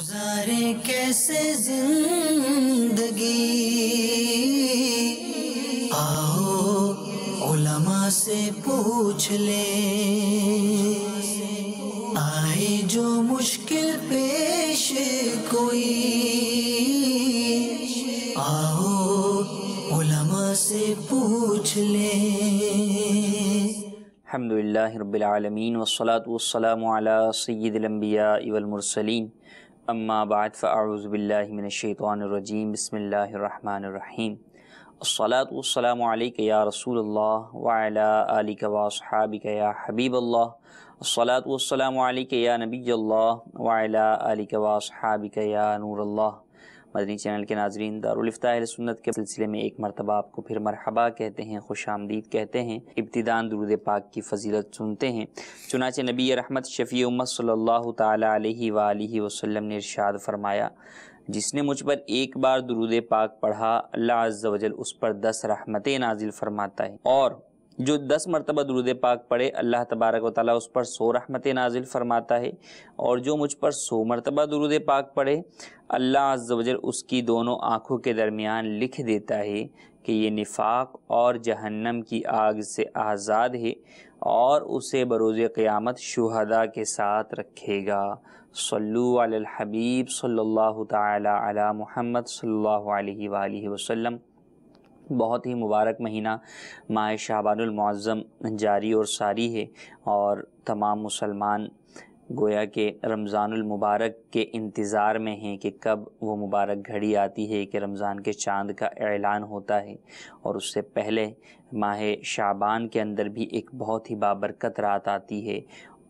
गुजारे कैसे जिंदगी आओ उलमा से पूछ ले आए जो मुश्किल पेश कोई आओ उलमा से पूछ ले अलहमदिल्ला वसलात वसलम सैदिलम्बिया इवलमरसलिन अम्माबाद फ़ाऊज़बिल्लिमिनशैतरजीम बसमीम असलातमैक या रसूल वालिक वासहाबिक या हबीब असलातमैक या नबी अल्लाह वालिक वासहाबिक या नूर अल्लाह मदनी चैनल के नाजरीन दारफ्ताह सुन्नत के सिलसिले में एक मरतबा आपको फिर मरहबा कहते हैं खुश आमदीद कहते हैं इब्तदान दरूद पाक की फजीलत सुनते हैं चुनाच नबी रहमत शफ़ी उम्मत सल्ला तह ने इरशाद फरमाया जिसने मुझ पर एक बार दरूद पाक पढ़ा अल्लाह अज्जा वजल उस पर दस रहमतें नाजिल फरमाता है और जो दस मरतबा दरुद पाक पढ़े अल्लाह तबारक व ताली उस पर सौ रहमत नाजिल फरमाता है और जो मुझ पर सौ मरतबा दरुद पाक पढ़े अल्लाह अज्जल उसकी दोनों आँखों के दरमियान लिख देता है कि ये निफाक और जहन्नम की आग से आज़ाद है और उसे बरोज़ क़्यामत शहदा के साथ रखेगा सल्लु हबीब सल्ला तहम्मद सल्ला वसलम बहुत ही मुबारक महीना माह शाहबानमज़म जारी और सारी है और तमाम मुसलमान गोया के मुबारक के इंतज़ार में हैं कि कब वो मुबारक घड़ी आती है कि रमज़ान के चांद का ऐलान होता है और उससे पहले माह शाबान के अंदर भी एक बहुत ही बाबरकत रात आती है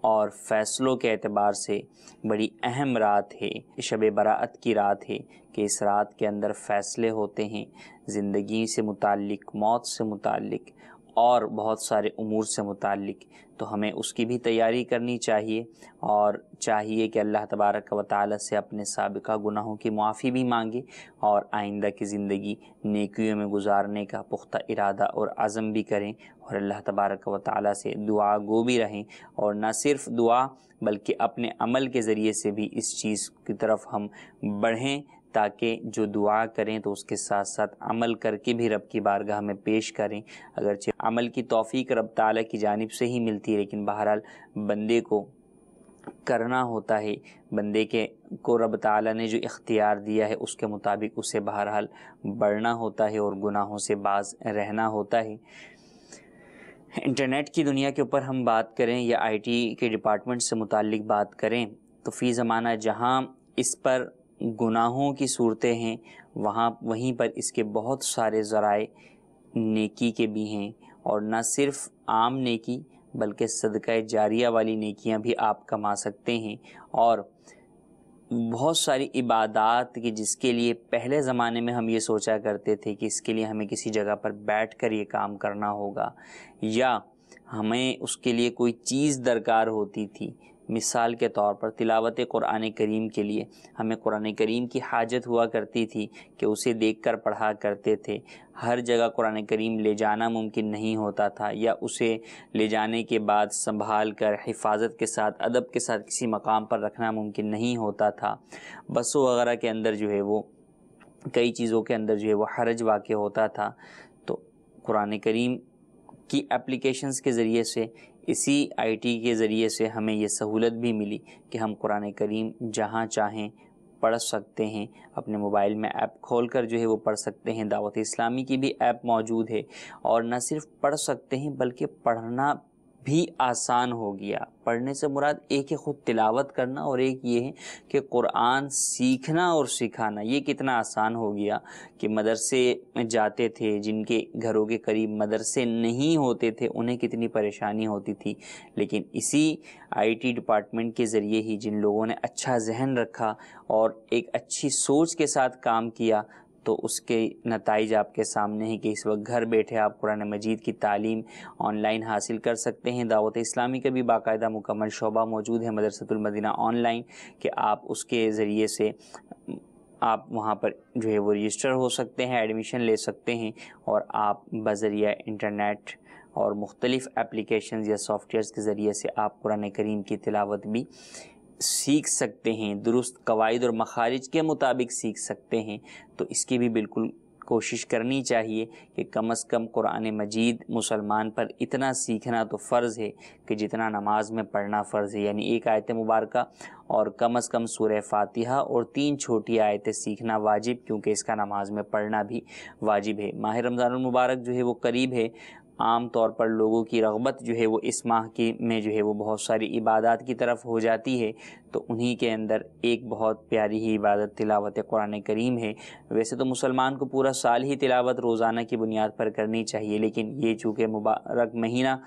और फ़ैसलों के अतबार से बड़ी अहम रात है शब बरात की रात है कि इस रात के अंदर फ़ैसले होते हैं ज़िंदगी से मुतक़ मौत से मुतक़ और बहुत सारे उमूर से मुतक तो हमें उसकी भी तैयारी करनी चाहिए और चाहिए कि अल्लाह तबारक व ताली से अपने सबका गुनाहों की माफ़ी भी मांगे और आइंदा की ज़िंदगी नेकियों में गुजारने का पुख्ता इरादा और आज़म भी करें और अल्लाह तबारक व ताल से दुआ गो भी रहें और न सिर्फ दुआ बल्कि अपने अमल के ज़रिए से भी इस चीज़ की तरफ हम बढ़ें ताकि जो दुआ करें तो उसके साथ साथ अमल करके भी रब की बारगाह में पेश करें अगर अमल की तोफ़ी रब ताली की जानब से ही मिलती है लेकिन बहरहाल बंदे को करना होता है बंदे के को रब ताला ने जो इख्तियार दिया है उसके मुताबिक उसे बहरहाल बढ़ना होता है और गुनाहों से बाज रहना होता है इंटरनेट की दुनिया के ऊपर हम बात करें या आईटी के डिपार्टमेंट से मुतल बात करें तो फ़ी ज़माना जहाँ इस पर गुनाहों की सूरतें हैं वहाँ वहीं पर इसके बहुत सारे ज़राए नेकी के भी हैं और न सिर्फ आम नेकी बल्कि सदका जारिया वाली नेकियाँ भी आप कमा सकते हैं और बहुत सारी इबादत की जिसके लिए पहले ज़माने में हम ये सोचा करते थे कि इसके लिए हमें किसी जगह पर बैठ कर ये काम करना होगा या हमें उसके लिए कोई चीज़ दरकार होती थी मिसाल के तौर पर तिलावत कुरान करीम के लिए हमें कुरान करीम की हाजत हुआ करती थी कि उसे देख कर पढ़ा करते थे हर जगह कुरान करीम ले जाना मुमकिन नहीं होता था या उसे ले जाने के बाद संभाल कर हिफाजत के साथ अदब के साथ किसी मकाम पर रखना मुमकिन नहीं होता था बसों वगैरह के अंदर जो है वो कई चीज़ों के अंदर जो है वो हरज वाक़ होता था तो कुरान करीम की एप्लीकेशंस के ज़रिए से इसी आईटी के ज़रिए से हमें ये सहूलत भी मिली कि हम कुरान करीम जहाँ चाहें पढ़ सकते हैं अपने मोबाइल में ऐप खोल कर जो है वो पढ़ सकते हैं दावत इस्लामी की भी ऐप मौजूद है और न सिर्फ पढ़ सकते हैं बल्कि पढ़ना भी आसान हो गया पढ़ने से मुराद एक है ख़ुद तिलावत करना और एक ये है कि कुरान सीखना और सिखाना ये कितना आसान हो गया कि मदरसे जाते थे जिनके घरों के करीब मदरसे नहीं होते थे उन्हें कितनी परेशानी होती थी लेकिन इसी आईटी डिपार्टमेंट के ज़रिए ही जिन लोगों ने अच्छा जहन रखा और एक अच्छी सोच के साथ काम किया तो उसके नतज आपके सामने हैं कि इस वक्त घर बैठे आप कुरान मजीद की तालीम ऑनलाइन हासिल कर सकते हैं दावत इस्लामी का भी बाकायदा मुकम्मल शोबा मौजूद है मदरसतुलमदीना ऑनलाइन कि आप उसके ज़रिए से आप वहाँ पर जो है वो रजिस्टर हो सकते हैं एडमिशन ले सकते हैं और आप बज़रिया इंटरनेट और मुख्तलिफ़ एप्लीकेशन या सॉफ़्टवेयर के ज़रिए से आप कुरान करीम की तिलावत भी सीख सकते हैं दुरुस्त कवायद और मखारिज के मुताबिक सीख सकते हैं तो इसकी भी बिल्कुल कोशिश करनी चाहिए कि कम अज़ कम कुरान मजीद मुसलमान पर इतना सीखना तो फ़र्ज़ है कि जितना नमाज में पढ़ना फ़र्ज़ है यानी एक आयत मुबारक और कम अज़ कम सूर फातिहा और तीन छोटी आयतें सीखना वाजिब क्योंकि इसका नमाज में पढ़ना भी वाजिब है माह रमज़ान मुबारक जो है वो करीब है आम तौर पर लोगों की रगबत जो है वो इस माह की में जो है वो बहुत सारी इबादत की तरफ हो जाती है तो उन्हीं के अंदर एक बहुत प्यारी ही इबादत तिलावत कुरान करीम है वैसे तो मुसलमान को पूरा साल ही तिलावत रोज़ाना की बुनियाद पर करनी चाहिए लेकिन ये चूँकि मुबारक महीना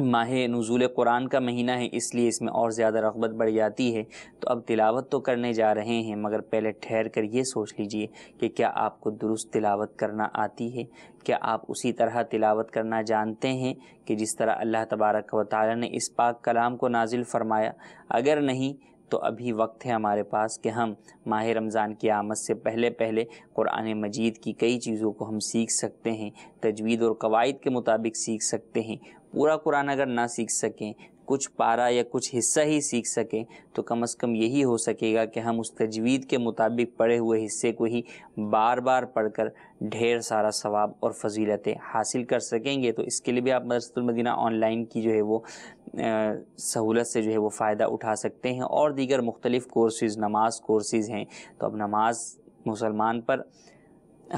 माह नज़ुल कुरान का महीना है इसलिए इसमें और ज़्यादा रगबत बढ़ जाती है तो अब तिलावत तो करने जा रहे हैं मगर पहले ठहर कर ये सोच लीजिए कि क्या आपको दुरुस्त तिलावत करना आती है क्या आप उसी तरह तिलावत करना जानते हैं कि जिस तरह अल्लाह तबारक व ताली ने इस पाक कलाम को नाजिल फरमाया अगर नहीं तो अभी वक्त है हमारे पास कि हम माह रमज़ान की आमद से पहले पहले क़ुरान मजीद की कई चीज़ों को हम सीख सकते हैं तजवीद और कवायद के मुताबिक सीख सकते हैं पूरा कुरान अगर ना सीख सकें कुछ पारा या कुछ हिस्सा ही सीख सकें तो कम से कम यही हो सकेगा कि हम उस तजवीद के मुताबिक पढ़े हुए हिस्से को ही बार बार पढ़कर ढेर सारा सवाब और फजीलतें हासिल कर सकेंगे तो इसके लिए भी आप मदरसतमदीना ऑनलाइन की जो है वो सहूलत से जो है वो फ़ायदा उठा सकते हैं और दीगर मुख्तलिफ़ कोर्सेज़ नमाज कोर्सेज़ हैं तो अब नमाज मुसलमान पर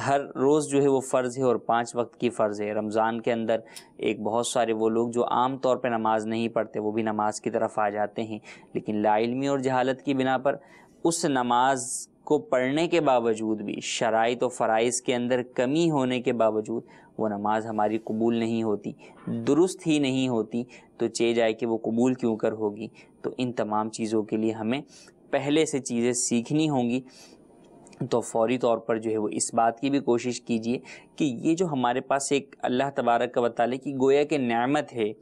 हर रोज़ जो है वो फ़र्ज़ है और पांच वक्त की फ़र्ज़ है रमज़ान के अंदर एक बहुत सारे वो लोग जो आम तौर पे नमाज़ नहीं पढ़ते वो भी नमाज की तरफ आ जाते हैं लेकिन लाइलमी और जहालत की बिना पर उस नमाज को पढ़ने के बावजूद भी शराइ और तो फ़राइज़ के अंदर कमी होने के बावजूद वो नमाज़ हमारी कबूल नहीं होती दुरुस्त ही नहीं होती तो चे जाए कि वो कबूल क्यों कर होगी तो इन तमाम चीज़ों के लिए हमें पहले से चीज़ें सीखनी होंगी तो फौरी तौर पर जो है वो इस बात की भी कोशिश कीजिए कि ये जो हमारे पास एक अल्लाह तबारक का वाली की गोया के न्यामत है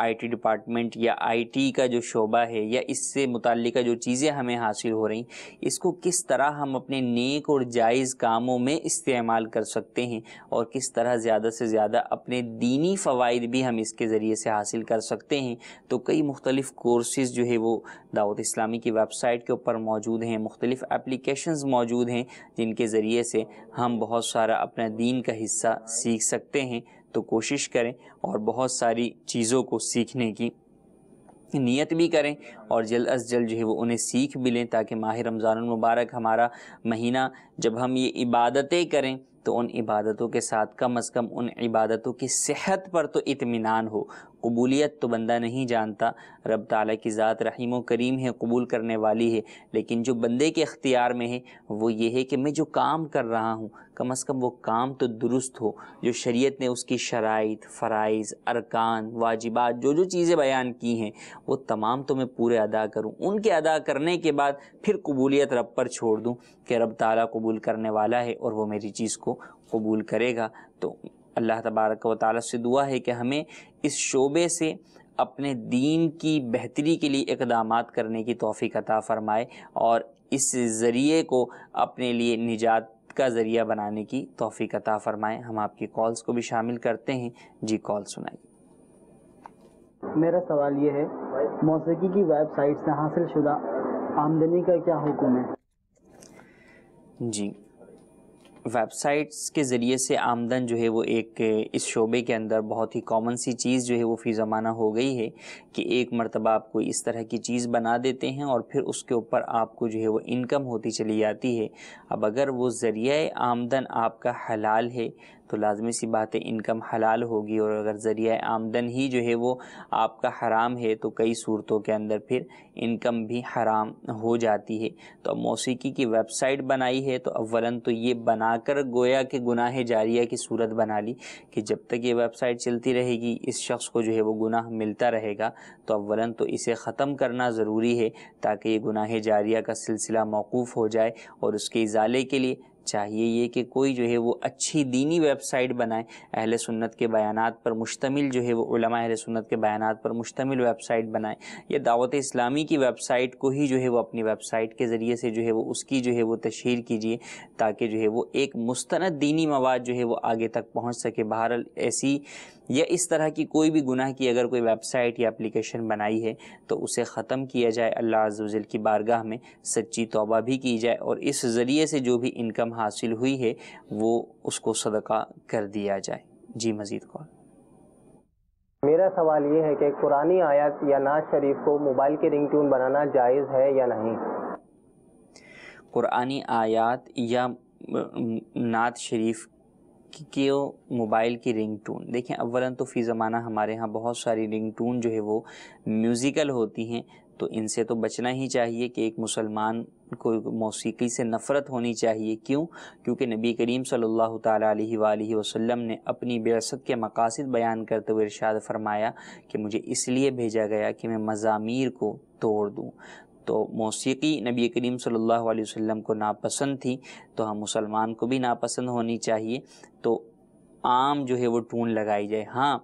आईटी डिपार्टमेंट या आईटी का जो शोबा है या इससे मुतल जो चीज़ें हमें हासिल हो रही इसको किस तरह हम अपने नेक और जायज़ कामों में इस्तेमाल कर सकते हैं और किस तरह ज़्यादा से ज़्यादा अपने दीनी फ़वाद भी हम इसके ज़रिए से हासिल कर सकते हैं तो कई मुख्तलिफ़ कोर्सेज़ जो है वो दावत इस्लामी की वेबसाइट के ऊपर मौजूद हैं मुख्तलिफ़ एप्लीकेशन मौजूद हैं जिनके ज़रिए से हम बहुत सारा अपना दीन का हिस्सा सीख सकते हैं तो कोशिश करें और बहुत सारी चीज़ों को सीखने की नियत भी करें और जल्द अज जल्द जो है वो उन्हें सीख भी लें ताकि माह रमज़ान मुबारक हमारा महीना जब हम ये इबादतें करें तो उन इबादतों के साथ कम अज़ कम उन इबादतों की सेहत पर तो इतमान हो कबूलियत तो बंदा नहीं जानता रब ताला की ज़ात रहीम करीम है कबूल करने वाली है लेकिन जो बंदे के अख्तियार में है वो ये है कि मैं जो काम कर रहा हूँ कम अज़ कम वो काम तो दुरुस्त हो जो शरीयत ने उसकी शराइ फ़राइज अरकान वाजिबात जो जो चीज़ें बयान की हैं वो तमाम तो मैं पूरे अदा करूँ उनके अदा करने के बाद फिर कबूलियत रब पर छोड़ दूँ कि रब ताला कबूल करने वाला है और वो मेरी चीज़ को कबूल करेगा तो अल्लाह तबारक व ताली से दुआ है कि हमें इस शोबे से अपने दीन की बेहतरी के लिए इकदाम करने की तोहफ़ी अता फ़रमाए और इस ज़रिए को अपने लिए निजात का ज़रिया बनाने की तोहफ़ी अता फ़रमाएँ हम आपकी कॉल्स को भी शामिल करते हैं जी कॉल सुनाइए मेरा सवाल ये है मौसीकी की वेबसाइट से हासिल शुदा आमदनी का क्या हुक्म है जी वेबसाइट्स के ज़रिए से आमदन जो है वो एक इस शोबे के अंदर बहुत ही कॉमन सी चीज़ जो है वो फ़ी ज़माना हो गई है कि एक मरतबा आप कोई इस तरह की चीज़ बना देते हैं और फिर उसके ऊपर आपको जो है वो इनकम होती चली जाती है अब अगर वो ज़रिए आमदन आपका हलाल है तो लाजमी सी बात है इनकम हलाल होगी और अगर ज़रिया आमदन ही जो है वो आपका हराम है तो कई सूरतों के अंदर फिर इनकम भी हराम हो जाती है तो अब मौसीकी की वेबसाइट बनाई है तो अवला तो ये बनाकर गोया के गुनाह जारिया की सूरत बना ली कि जब तक ये वेबसाइट चलती रहेगी इस शख्स को जो है वो गुनाह मिलता रहेगा तो अवला तो इसे ख़त्म करना ज़रूरी है ताकि ये गुनाह जारिया का सिलसिला मौकूफ़ हो जाए और उसके इजाले के लिए चाहिए ये कि कोई जो है वो अच्छी दीनी वेबसाइट बनाए अहल सुन्नत के बयान पर मुश्तमिल जो है वो उलमा अहल सुन्नत के बयान पर मुश्तमिल वेबसाइट बनाए या दावत इस्लामी की वेबसाइट को ही जो है वो अपनी वेबसाइट के ज़रिए से जो है वो उसकी जो है वो तशहर कीजिए ताकि जो है वो एक मुस्ंद दीनी मवाद जो है वो आगे तक पहुँच सके बहरहाल ऐसी या इस तरह की कोई भी गुनाह की अगर कोई वेबसाइट या एप्लीकेशन बनाई है तो उसे ख़त्म किया जाए अल्लाह अजल की बारगाह में सच्ची तोबा भी की जाए और इस ज़रिए से जो भी इनकम हासिल हुई है वो उसको सदका कर दिया जाए जी मज़ीद कौन मेरा सवाल ये है कि कुरानी आयत या नाज शरीफ को मोबाइल के रिंग ट्यून बनाना जायज़ है या नहीं कुरानी आयत या नात शरीफ कि मोबाइल की रिंग टून देखें अवला तो फ़ी ज़माना हमारे यहाँ बहुत सारी रिंग टून जो है वो म्यूज़िकल होती हैं तो इनसे तो बचना ही चाहिए कि एक मुसलमान को मौसीकी से नफ़रत होनी चाहिए क्यों क्योंकि नबी करीम सल्लल्लाहु अलैहि वसल्लम ने अपनी बेसत के मकासद बयान करते हुए इरशाद फरमाया कि मुझे इसलिए भेजा गया कि मैं मज़ामिर को तोड़ दूँ तो मौसीकी नबी करीम सल्लल्लाहु अलैहि वसल्लम को नापसंद थी तो हम हाँ, मुसलमान को भी नापसंद होनी चाहिए तो आम जो है वो टून लगाई जाए हाँ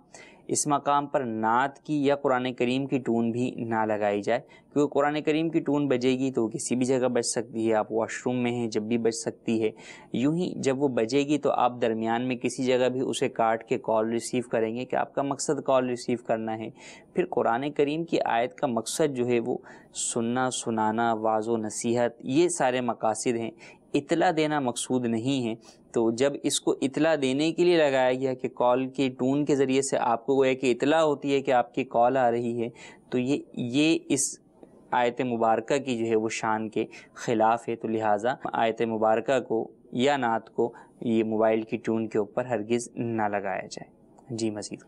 इस मकाम पर नात की या कुरान करीम की टून भी ना लगाई जाए क्योंकि कुरान करीम की टून बजेगी तो किसी भी जगह बज सकती है आप वॉशरूम में हैं जब भी बज सकती है यूं ही जब वो बजेगी तो आप दरमियान में किसी जगह भी उसे काट के कॉल रिसीव करेंगे कि आपका मकसद कॉल रिसीव करना है फिर कुरान करीम की आयत का मकसद जो है वो सुनना सुनाना वाज नसीहत ये सारे मकासद हैं इतला देना मकसूद नहीं है तो जब इसको इतला देने के लिए लगाया गया कि कॉल की टून के ज़रिए से आपको वो एक इतला होती है कि आपकी कॉल आ रही है तो ये ये इस आयत मुबारक की जो है वो शान के ख़िलाफ़ है तो लिहाजा आयत मुबारक को या नात को ये मोबाइल की टून के ऊपर हरगिज़ ना लगाया जाए जी मजीद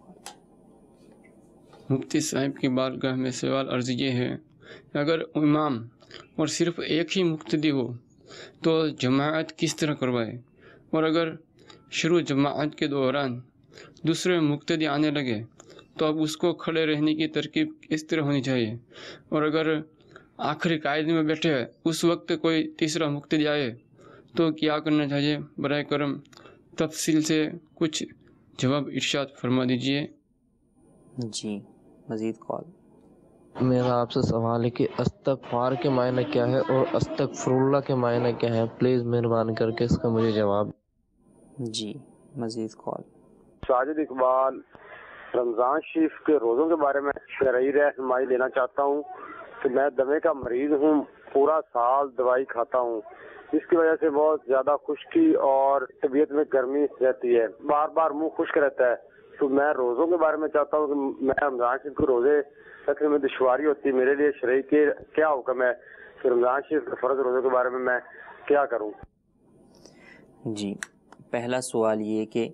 मुफ्ती साहब की बारगाह में सवाल अर्ज़ ये है अगर इमाम और सिर्फ एक ही मुख्तदी हो तो जमात किस तरह करवाए और अगर शुरू जमात के दौरान दूसरे मुक्तदी आने लगे तो अब उसको खड़े रहने की तरकीब किस तरह होनी चाहिए और अगर आखिरी कायद में बैठे उस वक्त कोई तीसरा मुख्तदी आए तो क्या करना चाहिए बर करम तफसील से कुछ जवाब इर्शाद फरमा दीजिए जी मज़ीद कॉल मेरा आपसे सवाल है कि फार के मायने क्या है और फ्रुल्ला के मायने क्या है प्लीज़ मेहरबान करके इसका मुझे जवाब जी मजीद कॉल साजिद इकबाल रमज़ान शरीफ के रोज़ों के बारे में शरीर रहनुमाई लेना चाहता हूँ कि मैं दमे का मरीज़ हूँ पूरा साल दवाई खाता हूँ इसकी वजह से बहुत ज़्यादा खुश्की और तबीयत में गर्मी रहती है बार बार मुंह खुश्क रहता है तो मैं रोज़ों के बारे में चाहता हूँ कि मैं रमज़ान शरीफ के रोज़े सख्त में दुशारी होती मेरे लिए शरीर के क्या हुक्म है फिर रमजान शरीफ के फर्ज रोज़े के बारे में मैं क्या करूँ जी पहला सवाल ये कि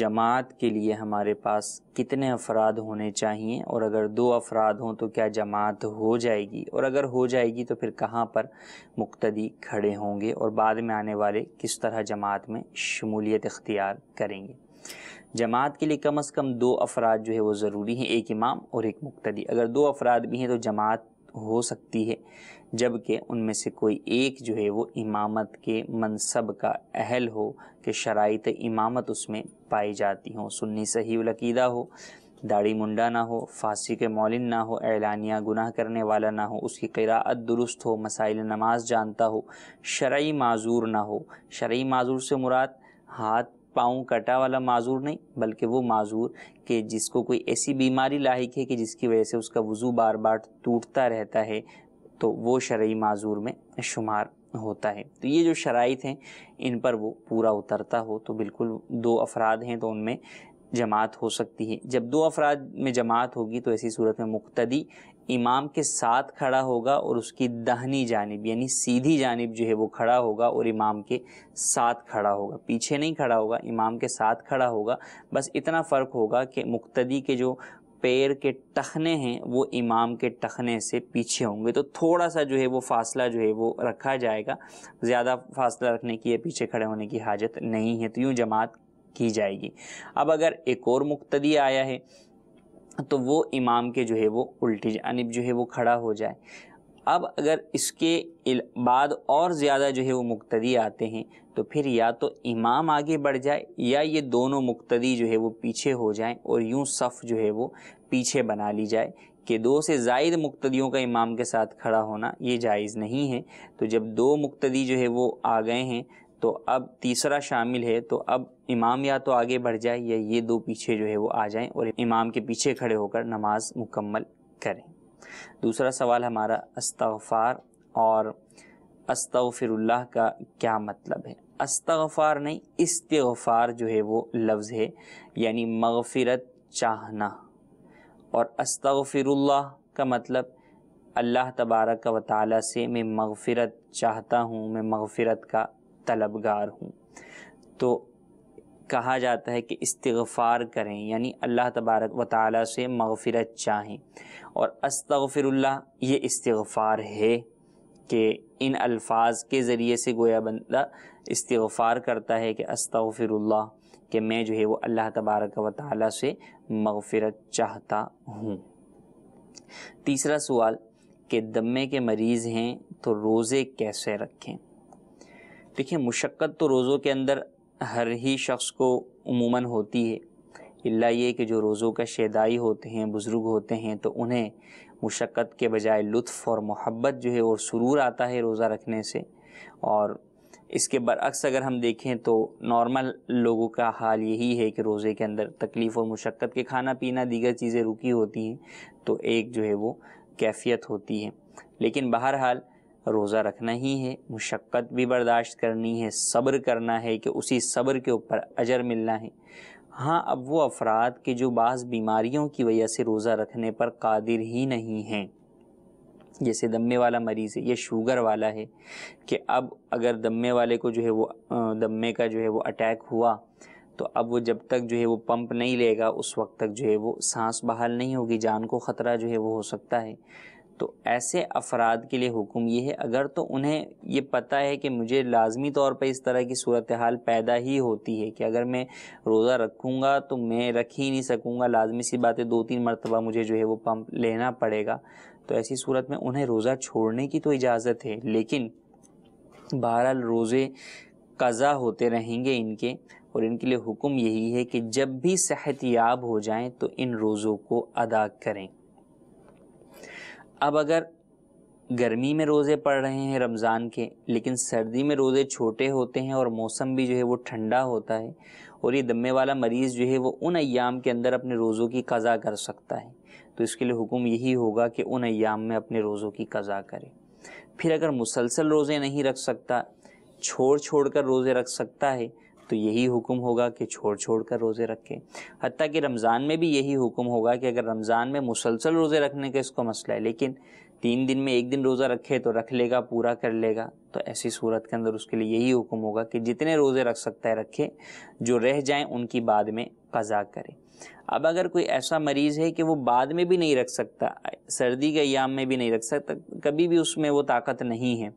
जमात के लिए हमारे पास कितने अफराद होने चाहिए और अगर दो अफराद हों तो क्या जमात हो जाएगी और अगर हो जाएगी तो फिर कहाँ पर मुक्तदी खड़े होंगे और बाद में आने वाले किस तरह जमात में शमूलियत इख्तियार करेंगे जमात के लिए कम अज़ कम दो अफराद जो है वो ज़रूरी हैं एक इमाम और एक मुक्तदी अगर दो अफराद भी हैं तो जमात हो सकती है जबकि उनमें से कोई एक जो है वो इमामत के मनसब का अहल हो कि शराइत इमामत उसमें पाई जाती हो सुन्नी सही वलकीदा हो दाढ़ी मुंडा ना हो फांसी के मौलिन ना हो एलानिया गुनाह करने वाला ना हो उसकी किरात दुरुस्त हो मसाइल नमाज जानता हो शरा माजूर ना हो शर्य माजूर से मुराद हाथ पाँव कटा वाला माजूर नहीं बल्कि वो माजूर कि जिसको कोई ऐसी बीमारी लाक है कि जिसकी वजह से उसका वज़ू बार बार टूटता रहता है तो वो शर्य माजूर में शुमार होता है तो ये जो शराइ हैं इन पर वो पूरा उतरता हो तो बिल्कुल दो अफराद हैं तो उनमें जमात हो सकती है जब दो अफराद में जमात होगी तो ऐसी सूरत में मुख्तदी इमाम के साथ खड़ा होगा और उसकी दहनी जानब यानी सीधी जानब जो है वो खड़ा होगा और इमाम के साथ खड़ा होगा पीछे नहीं खड़ा होगा इमाम के साथ खड़ा होगा बस इतना फ़र्क होगा कि मुक्तदी के जो पैर के टखने हैं वो इमाम के टखने से पीछे होंगे तो थोड़ा सा जो है वो फासला जो है वो रखा जाएगा ज़्यादा फासला रखने की या पीछे खड़े होने की हाजत नहीं है तो यूँ जमात की जाएगी अब अगर एक और मुक्तदी आया है तो वो इमाम के जो है वो उल्टी जानब जो है वो खड़ा हो जाए अब अगर इसके बाद और ज़्यादा जो है वो मुक्तदी आते हैं तो फिर या तो इमाम आगे बढ़ जाए या ये दोनों मुक्तदी जो है वो पीछे हो जाएं और यूं सफ़ जो है वो पीछे बना ली जाए कि दो से जायद मुक्तदियों का इमाम के साथ खड़ा होना ये जायज़ नहीं है तो जब दो मुक्तदी जो है वो आ गए हैं तो अब तीसरा शामिल है तो अब इमाम या तो आगे बढ़ जाए या ये दो पीछे जो है वो आ जाएं और इमाम के पीछे खड़े होकर नमाज मुकम्मल करें दूसरा सवाल हमारा अस्तफ़ार और अस्तफ़िरुल्लाह का क्या मतलब है अस्तफ़ार नहीं इस्तफ़ार जो है वो लफ्ज़ है यानी मगफिरत चाहना और अस्तफ़िरुल्लाह का मतलब अल्लाह तबारक व ताली से मैं मगफ़रत चाहता हूँ मैं मगफ़रत का तलबगार हूँ तो कहा जाता है कि इस्तफ़ार करें यानी अल्लाह तबारक व ताली से मगफ़रत चाहें और अस्तफ़िरल्ला ये इस्तफ़ार है कि इन अल्फाज के ज़रिए से गोया बंदा इस्तफ़ार करता है कि अस्तफ़िरल्ला कि मैं जो है वो अल्लाह तबारक व ताली से मगफ़रत चाहता हूँ तीसरा सवाल कि दमे के मरीज़ हैं तो रोज़े कैसे रखें देखिए मुशक्क़त तो रोज़ों के अंदर हर ही शख्स को उमूमन होती है इला ये कि जो रोज़ों का शेदाई होते हैं बुज़ुर्ग होते हैं तो उन्हें मुशक्क़त के बजाय लुफ़ और मोहब्बत जो है और सुरूर आता है रोज़ा रखने से और इसके बरअक्स अगर हम देखें तो नॉर्मल लोगों का हाल यही है कि रोज़े के अंदर तकलीफ़ और मुशक्क़त के खाना पीना दीगर चीज़ें रुकी होती हैं तो एक जो है वो कैफियत होती है लेकिन बहरहाल रोज़ा रखना ही है मुशक्क़त भी बर्दाश्त करनी है सब्र करना है कि उसी सब्र के ऊपर अजर मिलना है हाँ अब वो अफराद के जो बाज़ बीमारियों की वजह से रोज़ा रखने पर कादिर ही नहीं हैं जैसे दमे वाला मरीज़ है या शुगर वाला है कि अब अगर दमे वाले को जो है वो दमे का जो है वो अटैक हुआ तो अब वो जब तक जो है वो पंप नहीं लेगा उस वक्त तक जो है वो सांस बहाल नहीं होगी जान को ख़तरा जो है वो हो सकता है तो ऐसे अफराद के लिए हुक्म ये है अगर तो उन्हें ये पता है कि मुझे लाजमी तौर पर इस तरह की सूरत हाल पैदा ही होती है कि अगर मैं रोज़ा रखूँगा तो मैं रख ही नहीं सकूँगा लाजमी सी बातें दो तीन मरतबा मुझे जो है वो पम्प लेना पड़ेगा तो ऐसी सूरत में उन्हें रोज़ा छोड़ने की तो इजाज़त है लेकिन बहरहाल रोज़े कज़ा होते रहेंगे इनके और इनके लिए हुक्म यही है कि जब भी सेहत याब हो जाएँ तो इन रोज़ों को अदा करें अब अगर गर्मी में रोज़े पड़ रहे हैं रमज़ान के लेकिन सर्दी में रोज़े छोटे होते हैं और मौसम भी जो है वो ठंडा होता है और ये दमे वाला मरीज़ जो है वो उन अयाम के अंदर अपने रोज़ों की कज़ा कर सकता है तो इसके लिए हुक्म यही होगा कि उन अयाम में अपने रोज़ों की कज़ा करें फिर अगर मुसलसल रोज़े नहीं रख सकता छोड़ छोड़ कर रोज़े रख सकता है तो यही हुक्म होगा कि छोड़ छोड़ कर रोज़े रखें हती कि रमज़ान में भी यही हुक्म होगा कि अगर रमज़ान में मुसलसल रोज़े रखने का इसको मसला है लेकिन तीन दिन में एक दिन रोज़ा रखे तो रख लेगा पूरा कर लेगा तो ऐसी सूरत के अंदर उसके लिए यही हुक्म होगा कि जितने रोज़े रख सकता है रखे जो रह जाएँ उनकी बाद में कज़ा करें अब अगर कोई ऐसा मरीज़ है कि वो बाद में भी नहीं रख सकता सर्दी के याम में भी नहीं रख सकता कभी भी उसमें वो ताकत नहीं है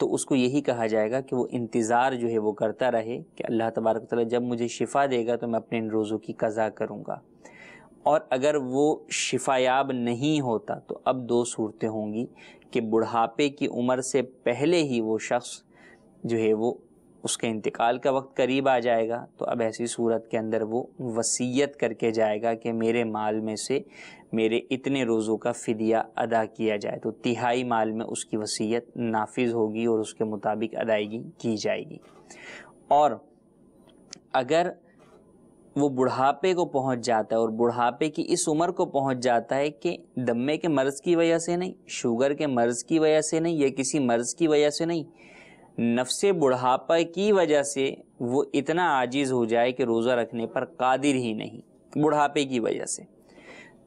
तो उसको यही कहा जाएगा कि वो इंतज़ार जो है वो करता रहे कि अल्लाह तबारक ताली जब मुझे शिफा देगा तो मैं अपने इन रोज़ों की कज़ा करूँगा और अगर वो शिफायाब नहीं होता तो अब दो सूरतें होंगी कि बुढ़ापे की उम्र से पहले ही वो शख्स जो है वो उसके इंतकाल का वक्त करीब आ जाएगा तो अब ऐसी सूरत के अंदर वो वसीयत करके जाएगा कि मेरे माल में से मेरे इतने रोज़ों का फ़दिया अदा किया जाए तो तिहाई माल में उसकी वसीयत नाफिज होगी और उसके मुताबिक अदायगी की जाएगी और अगर वो बुढ़ापे को पहुंच जाता है और बुढ़ापे की इस उम्र को पहुंच जाता है कि दम्मे के मर्ज़ की वजह से नहीं शुगर के मर्ज़ की वजह से नहीं या किसी मर्ज़ की वजह से नहीं नफ्स बुढ़ापा की वजह से वो इतना आजीज़ हो जाए कि रोज़ा रखने पर कादिर ही नहीं बुढ़ापे की वजह से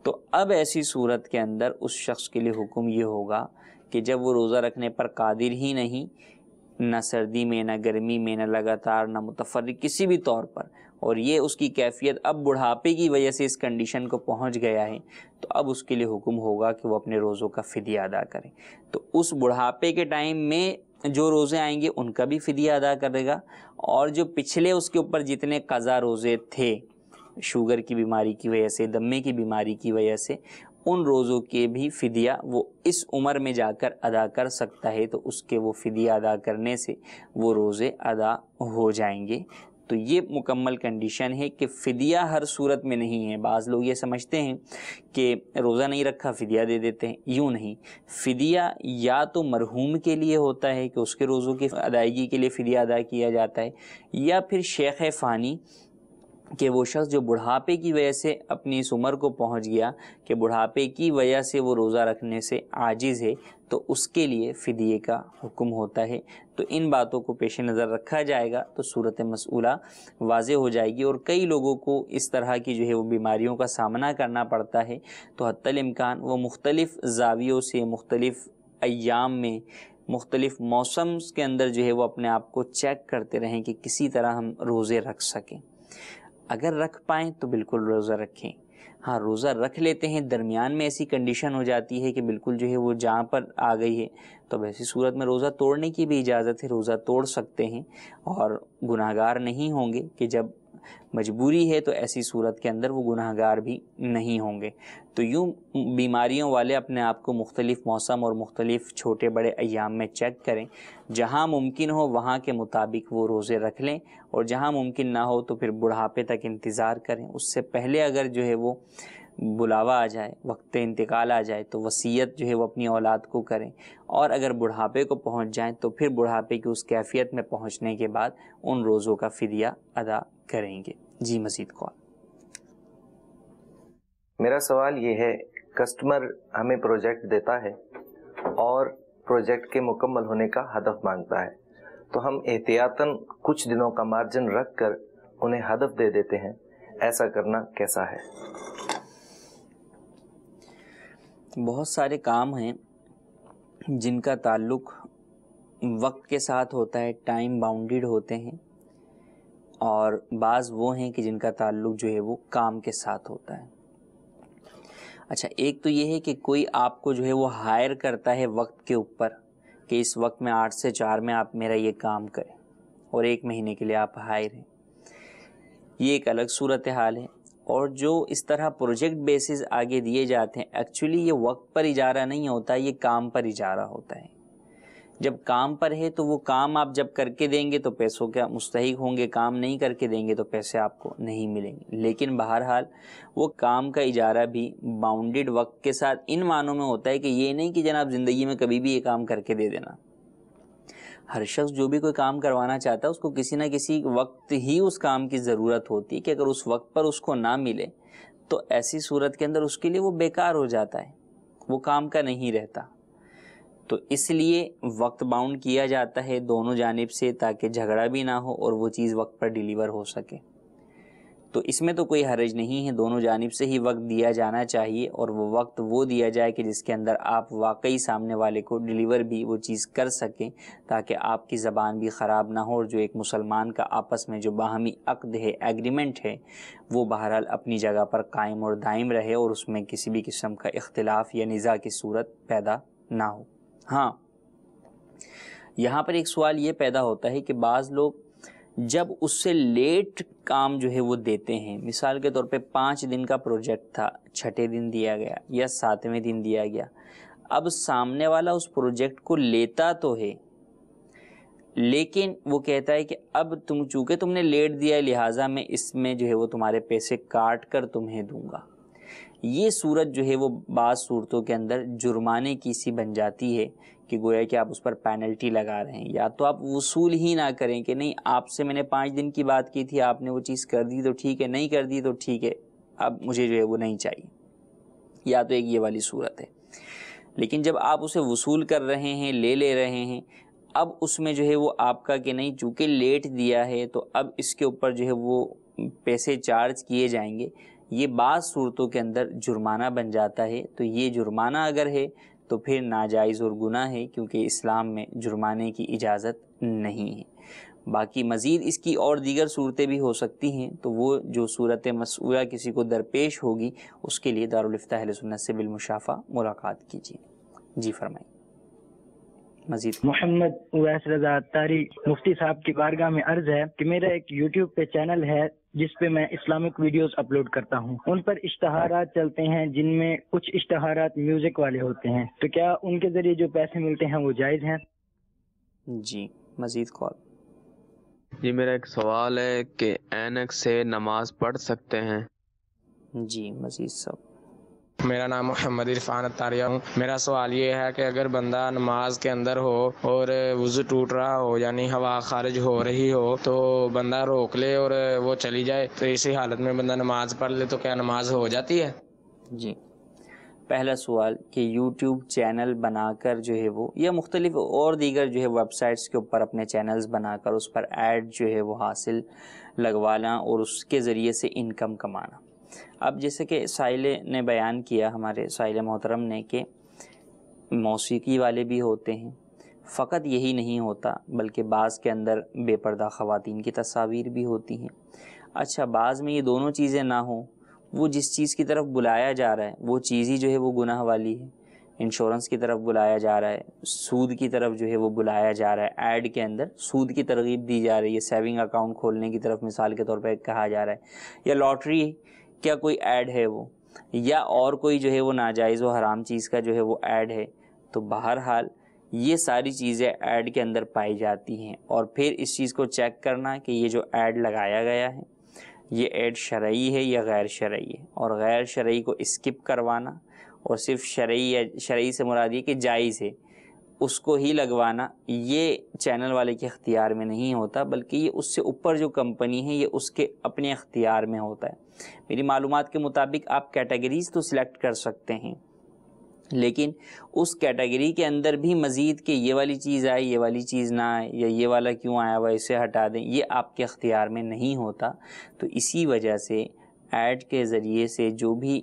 तो अब ऐसी सूरत के अंदर उस शख्स के लिए हुक्म ये होगा कि जब वो रोज़ा रखने पर कादिर ही नहीं ना सर्दी में ना गर्मी में ना लगातार ना मुतफर किसी भी तौर पर और ये उसकी कैफियत अब बुढ़ापे की वजह से इस कंडीशन को पहुंच गया है तो अब उसके लिए हुक्म होगा कि वो अपने रोज़ों का फ़िदिया अदा करें तो उस बुढ़ापे के टाइम में जो रोज़े आएंगे उनका भी फदिया अदा करेगा और जो पिछले उसके ऊपर जितने कज़ा रोज़े थे शुगर की बीमारी की वजह से दमे की बीमारी की वजह से उन रोज़ों के भी फदिया वो इस उम्र में जाकर अदा कर सकता है तो उसके वो फदिया अदा करने से वो रोज़े अदा हो जाएंगे तो ये मुकम्मल कंडीशन है कि फ़दिया हर सूरत में नहीं है बाज़ लोग ये समझते हैं कि रोज़ा नहीं रखा फ़दिया दे देते हैं यूँ नहीं फ़दिया या तो मरहूम के लिए होता है कि उसके रोज़ों की अदायगी के लिए फ़दिया अदा किया जाता है या फिर शेख फ़ानी कि वो शख्स जो बुढ़ापे की वजह से अपनी इस उम्र को पहुंच गया कि बुढ़ापे की वजह से वो रोज़ा रखने से आजिज़ है तो उसके लिए फ़िदिए का हुक्म होता है तो इन बातों को पेश नज़र रखा जाएगा तो सूरत मसूला वाज हो जाएगी और कई लोगों को इस तरह की जो है वो बीमारियों का सामना करना पड़ता है तो हतलमकान वो मुख्तलिफ़ जावियों से मुख्तलिफ़ अयाम में मुख्तलिफ़ मौसम के अंदर जो है वो अपने आप को चेक करते रहें कि किसी तरह हम रोज़े रख सकें अगर रख पाएँ तो बिल्कुल रोज़ा रखें हाँ रोज़ा रख लेते हैं दरमियान में ऐसी कंडीशन हो जाती है कि बिल्कुल जो है वो जहाँ पर आ गई है तो वैसी सूरत में रोज़ा तोड़ने की भी इजाज़त है रोज़ा तोड़ सकते हैं और गुनाहगार नहीं होंगे कि जब मजबूरी है तो ऐसी सूरत के अंदर वो गुनाहगार भी नहीं होंगे तो यूँ बीमारियों वाले अपने आप को मुख्तलिफ़ मौसम और मुख्तलिफ़ छोटे बड़े अयाम में चेक करें जहाँ मुमकिन हो वहाँ के मुताबिक वो रोज़े रख लें और जहाँ मुमकिन ना हो तो फिर बुढ़ापे तक इंतज़ार करें उससे पहले अगर जो है वो बुलावा आ जाए वक्त इंतकाल आ जाए तो वसीयत जो है वो अपनी औलाद को करें और अगर बुढ़ापे को पहुंच जाएं तो फिर बुढ़ापे की उस कैफियत में पहुंचने के बाद उन रोज़ों का फ़िदिया अदा करेंगे जी मजीद कौन मेरा सवाल ये है कस्टमर हमें प्रोजेक्ट देता है और प्रोजेक्ट के मुकम्मल होने का हदफ मांगता है तो हम एहतियातन कुछ दिनों का मार्जिन रख कर उन्हें हदफ दे देते हैं ऐसा करना कैसा है बहुत सारे काम हैं जिनका ताल्लुक वक्त के साथ होता है टाइम बाउंडेड होते हैं और बाज़ वो हैं कि जिनका ताल्लुक जो है वो काम के साथ होता है अच्छा एक तो ये है कि कोई आपको जो है वो हायर करता है वक्त के ऊपर कि इस वक्त में आठ से चार में आप मेरा ये काम करें और एक महीने के लिए आप हायर हैं ये एक अलग सूरत हाल है और जो इस तरह प्रोजेक्ट बेसिस आगे दिए जाते हैं एक्चुअली ये वक्त पर इजारा नहीं होता ये काम पर इजारा होता है जब काम पर है तो वो काम आप जब करके देंगे तो पैसों के मुस्तक होंगे काम नहीं करके देंगे तो पैसे आपको नहीं मिलेंगे लेकिन बहरहाल वो काम का इजारा भी बाउंडेड वक्त के साथ इन मानों में होता है कि ये नहीं कि जनाब ज़िंदगी में कभी भी ये काम करके दे देना हर शख्स जो भी कोई काम करवाना चाहता है उसको किसी ना किसी वक्त ही उस काम की ज़रूरत होती है कि अगर उस वक्त पर उसको ना मिले तो ऐसी सूरत के अंदर उसके लिए वो बेकार हो जाता है वो काम का नहीं रहता तो इसलिए वक्त बाउंड किया जाता है दोनों जानब से ताकि झगड़ा भी ना हो और वो चीज़ वक्त पर डिलीवर हो सके तो इसमें तो कोई हरज नहीं है दोनों जानब से ही वक्त दिया जाना चाहिए और वो वक्त वो दिया जाए कि जिसके अंदर आप वाकई सामने वाले को डिलीवर भी वो चीज़ कर सकें ताकि आपकी ज़बान भी ख़राब ना हो और जो एक मुसलमान का आपस में जो बाहमी अक्द है एग्रीमेंट है वो बहरहाल अपनी जगह पर कायम और दायम रहे और उसमें किसी भी किस्म का इख्तलाफ या निज़ा की सूरत पैदा ना हो हाँ यहाँ पर एक सवाल ये पैदा होता है कि बाज़ लोग जब उससे लेट काम जो है वो देते हैं मिसाल के तौर पे पाँच दिन का प्रोजेक्ट था छठे दिन दिया गया या सातवें दिन दिया गया अब सामने वाला उस प्रोजेक्ट को लेता तो है लेकिन वो कहता है कि अब तुम चूँकि तुमने लेट दिया है लिहाजा मैं इसमें जो है वो तुम्हारे पैसे काट कर तुम्हें दूंगा ये सूरत जो है वो बाद सूरतों के अंदर जुर्माने की सी बन जाती है कि गोया कि आप उस पर पेनल्टी लगा रहे हैं या तो आप वसूल ही ना करें कि नहीं आपसे मैंने पाँच दिन की बात की थी आपने वो चीज़ कर दी तो ठीक है नहीं कर दी तो ठीक है अब मुझे जो है वो नहीं चाहिए या तो एक ये वाली सूरत है लेकिन जब आप उसे वसूल कर रहे हैं ले ले रहे हैं अब उसमें जो है वो आपका कि नहीं चूँकि लेट दिया है तो अब इसके ऊपर जो है वो पैसे चार्ज किए जाएंगे ये बाद सूरतों के अंदर जुर्माना बन जाता है तो ये जुर्माना अगर है तो फिर नाजायज़ और गुना है क्योंकि इस्लाम में जुर्माने की इजाज़त नहीं है बाकी मज़ीद इसकी और दीगर सूरतें भी हो सकती हैं तो वो जो सूरत मसूरा किसी को दरपेश होगी उसके लिए दारुलफ्ता सुन्नत से बिलमुशाफ़ा मुलाकात कीजिए जी फरमाइए मजीद मोहम्मद उवैस रजा तारी मुफ्ती साहब की बारगाह में अर्ज है कि मेरा एक यूट्यूब पे चैनल है जिस पे मैं इस्लामिक वीडियोस अपलोड करता हूँ उन पर इश्तहारात चलते हैं जिनमें कुछ इश्तहारात म्यूजिक वाले होते हैं तो क्या उनके जरिए जो पैसे मिलते हैं वो जायज़ हैं जी मजीद कॉल जी मेरा एक सवाल है कि एनक से नमाज पढ़ सकते हैं जी मजीद सब मेरा नाम मोहम्मद इरफान अतारिया हूँ मेरा सवाल ये है कि अगर बंदा नमाज के अंदर हो और वज़ू टूट रहा हो यानी हवा खारिज हो रही हो तो बंदा रोक ले और वो चली जाए तो इसी हालत में बंदा नमाज पढ़ ले तो क्या नमाज हो जाती है जी पहला सवाल कि यूट्यूब चैनल बनाकर जो है वो या मुख्तलिफ और दीगर जो है वेबसाइट्स के ऊपर अपने चैनल्स बनाकर उस पर एड जो है वो हासिल लगवाना और उसके ज़रिए से इनकम कमाना अब जैसे कि साइले ने बयान किया हमारे साइल मोहतरम ने कि मौसीकी वाले भी होते हैं फ़कत यही नहीं होता बल्कि बाज़ के अंदर बेपर्दा ख़वान की तस्वीर भी होती हैं अच्छा बाज़ में ये दोनों चीज़ें ना हो वो जिस चीज़ की तरफ बुलाया जा रहा है वो चीज़ ही जो है वो गुनाह वाली है इंश्योरेंस की तरफ बुलाया जा रहा है सूद की तरफ जो है वो बुलाया जा रहा है ऐड के अंदर सूद की तरगीब दी जा रही है सेविंग अकाउंट खोलने की तरफ मिसाल के तौर पर कहा जा रहा है या लॉटरी क्या कोई ऐड है वो या और कोई जो है वो नाजायज़ व हराम चीज़ का जो है वो ऐड है तो बहरहाल ये सारी चीज़ें ऐड के अंदर पाई जाती हैं और फिर इस चीज़ को चेक करना कि ये जो ऐड लगाया गया है ये ऐड शरई है या गैर शरई है और गैर शरई को स्किप करवाना और सिर्फ शरई या शरई से मुरादी कि जायज़ है उसको ही लगवाना ये चैनल वाले के अख्तियार में नहीं होता बल्कि ये उससे ऊपर जो कंपनी है ये उसके अपने अख्तियार में होता है मेरी मालूम के मुताबिक आप कैटेगरीज तो सिलेक्ट कर सकते हैं लेकिन उस कैटेगरी के अंदर भी मज़ीद के ये वाली चीज़ आए ये वाली चीज़ ना आए या ये वाला क्यों आया हुआ इसे हटा दें ये आपके अख्तियार में नहीं होता तो इसी वजह से ऐड के ज़रिए से जो भी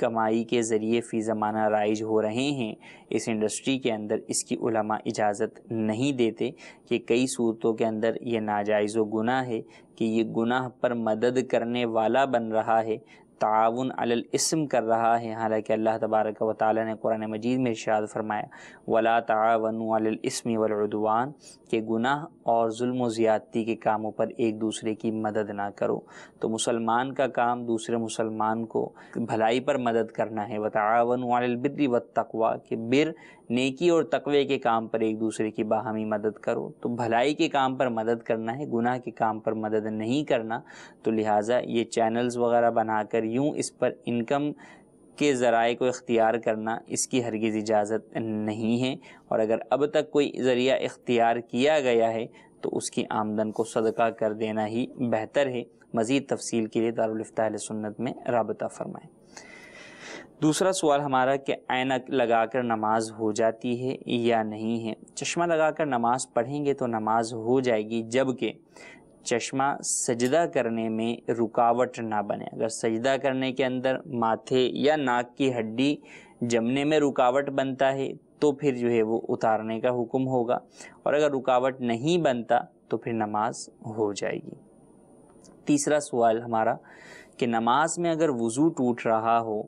कमाई के ज़रिए फ़ी ज़माना राइज हो रहे हैं इस इंडस्ट्री के अंदर इसकी उलमा इजाज़त नहीं देते कि कई सूरतों के अंदर ये नाजायज़ गुनाह है कि ये गुनाह पर मदद करने वाला बन रहा है ताउन अलस्म कर रहा है हालांकि अल्लाह तबारक व ताली ने कुरान मजीद में इशाद फरमाया वला तावन अलस्मी के गुनाह और जुल्म ज़्यादती के कामों पर एक दूसरे की मदद ना करो तो मुसलमान का काम दूसरे मुसलमान को भलाई पर मदद करना है व तावन अलब्री व तकवा के बिर नेकी और तकवे के काम पर एक दूसरे की बाहमी मदद करो तो भलाई के काम पर मदद करना है गुनाह के काम पर मदद नहीं करना तो लिहाजा ये चैनल्स वगैरह बनाकर यूँ इस पर इनकम के ज़राए को इख्तियार करना इसकी हरगिज़ इजाज़त नहीं है और अगर अब तक कोई ज़रिया इख्तियार किया गया है तो उसकी आमदन को सदका कर देना ही बेहतर है मज़ीद तफसील के लिए दारुलफ्ताह सुन्नत में रबता फ़रमाएँ दूसरा सवाल हमारा कि ऐनक लगाकर नमाज हो जाती है या नहीं है चश्मा लगाकर नमाज पढ़ेंगे तो नमाज हो जाएगी जबकि चश्मा सजदा करने में रुकावट ना बने अगर सजदा करने के अंदर माथे या नाक की हड्डी जमने में रुकावट बनता है तो फिर जो है वो उतारने का हुक्म होगा और अगर रुकावट नहीं बनता तो फिर नमाज हो जाएगी तीसरा सवाल हमारा कि नमाज में अगर वज़ू टूट रहा हो